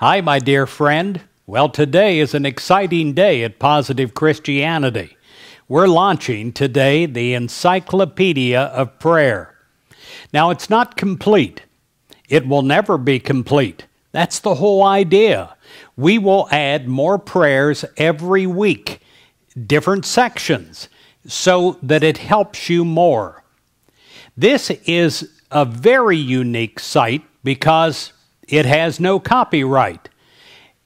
Hi, my dear friend. Well, today is an exciting day at Positive Christianity. We're launching today the Encyclopedia of Prayer. Now, it's not complete, it will never be complete. That's the whole idea. We will add more prayers every week, different sections, so that it helps you more. This is a very unique site because it has no copyright.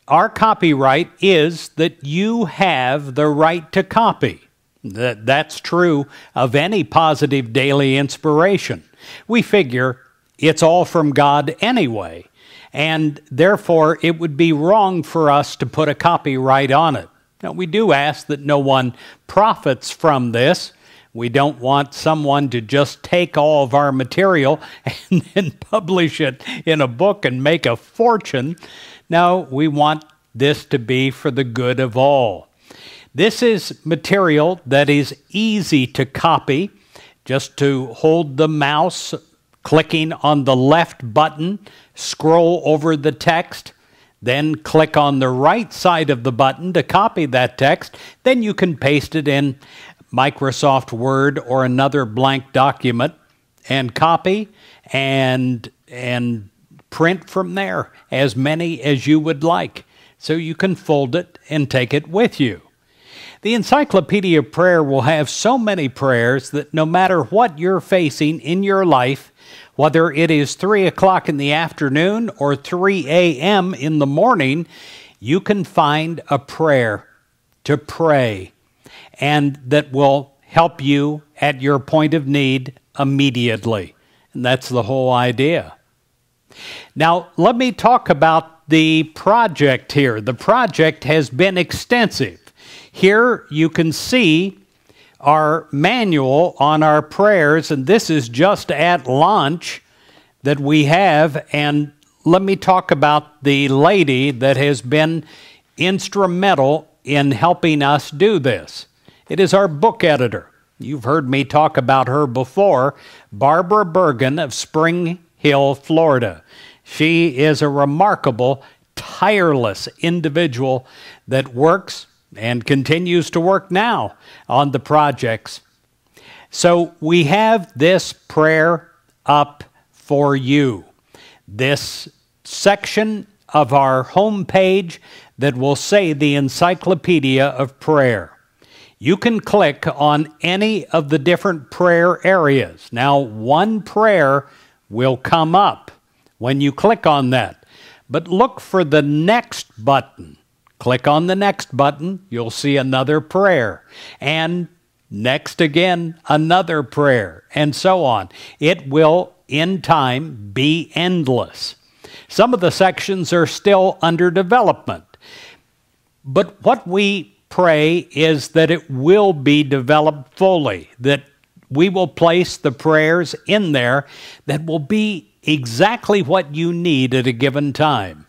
Our copyright is that you have the right to copy. That, that's true of any positive daily inspiration. We figure it's all from God anyway, and therefore it would be wrong for us to put a copyright on it. Now, we do ask that no one profits from this, we don't want someone to just take all of our material and then publish it in a book and make a fortune. No, we want this to be for the good of all. This is material that is easy to copy. Just to hold the mouse, clicking on the left button, scroll over the text, then click on the right side of the button to copy that text. Then you can paste it in Microsoft Word or another blank document and copy and and print from there as many as you would like so you can fold it and take it with you. The Encyclopedia of Prayer will have so many prayers that no matter what you're facing in your life, whether it is 3 o'clock in the afternoon or 3 a.m. in the morning, you can find a prayer to pray and that will help you at your point of need immediately. And that's the whole idea. Now, let me talk about the project here. The project has been extensive. Here you can see our manual on our prayers, and this is just at launch that we have. And let me talk about the lady that has been instrumental in helping us do this. It is our book editor. You've heard me talk about her before, Barbara Bergen of Spring Hill, Florida. She is a remarkable, tireless individual that works and continues to work now on the projects. So we have this prayer up for you. This section of our homepage that will say the Encyclopedia of Prayer. You can click on any of the different prayer areas. Now, one prayer will come up when you click on that, but look for the next button. Click on the next button, you'll see another prayer. And next again, another prayer, and so on. It will, in time, be endless. Some of the sections are still under development. But what we pray is that it will be developed fully, that we will place the prayers in there that will be exactly what you need at a given time.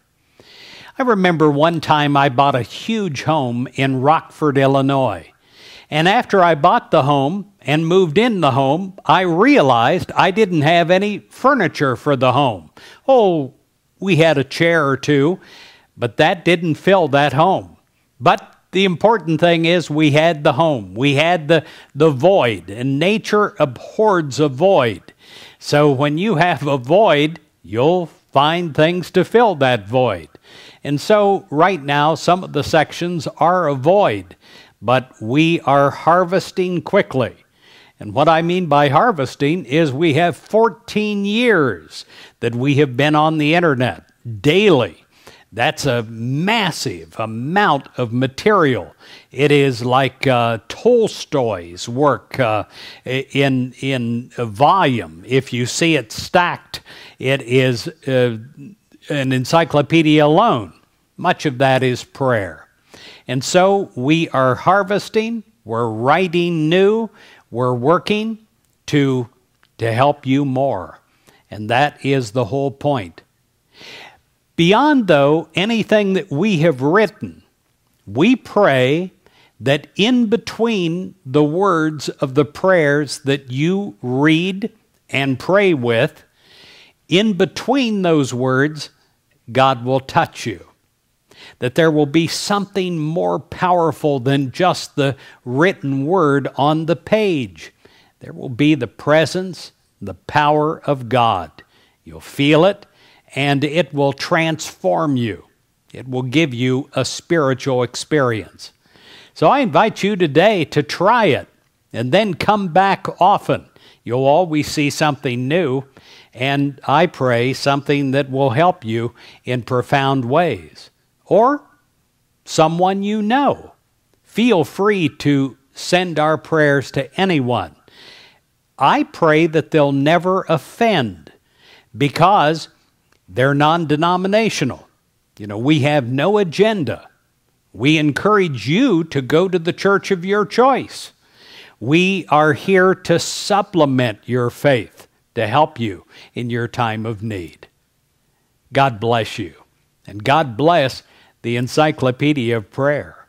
I remember one time I bought a huge home in Rockford, Illinois. And after I bought the home and moved in the home, I realized I didn't have any furniture for the home. Oh, we had a chair or two, but that didn't fill that home. But the important thing is we had the home, we had the, the void, and nature abhors a void. So when you have a void, you'll find things to fill that void. And so right now, some of the sections are a void, but we are harvesting quickly. And what I mean by harvesting is we have 14 years that we have been on the internet daily. That's a massive amount of material. It is like uh, Tolstoy's work uh, in in volume. If you see it stacked, it is uh, an encyclopedia alone. Much of that is prayer, and so we are harvesting. We're writing new. We're working to, to help you more. And that is the whole point. Beyond, though, anything that we have written, we pray that in between the words of the prayers that you read and pray with, in between those words, God will touch you that there will be something more powerful than just the written word on the page. There will be the presence, the power of God. You'll feel it, and it will transform you. It will give you a spiritual experience. So I invite you today to try it and then come back often. You'll always see something new, and I pray something that will help you in profound ways or someone you know. Feel free to send our prayers to anyone. I pray that they'll never offend because they're non denominational. You know, we have no agenda. We encourage you to go to the church of your choice. We are here to supplement your faith, to help you in your time of need. God bless you, and God bless the Encyclopedia of Prayer.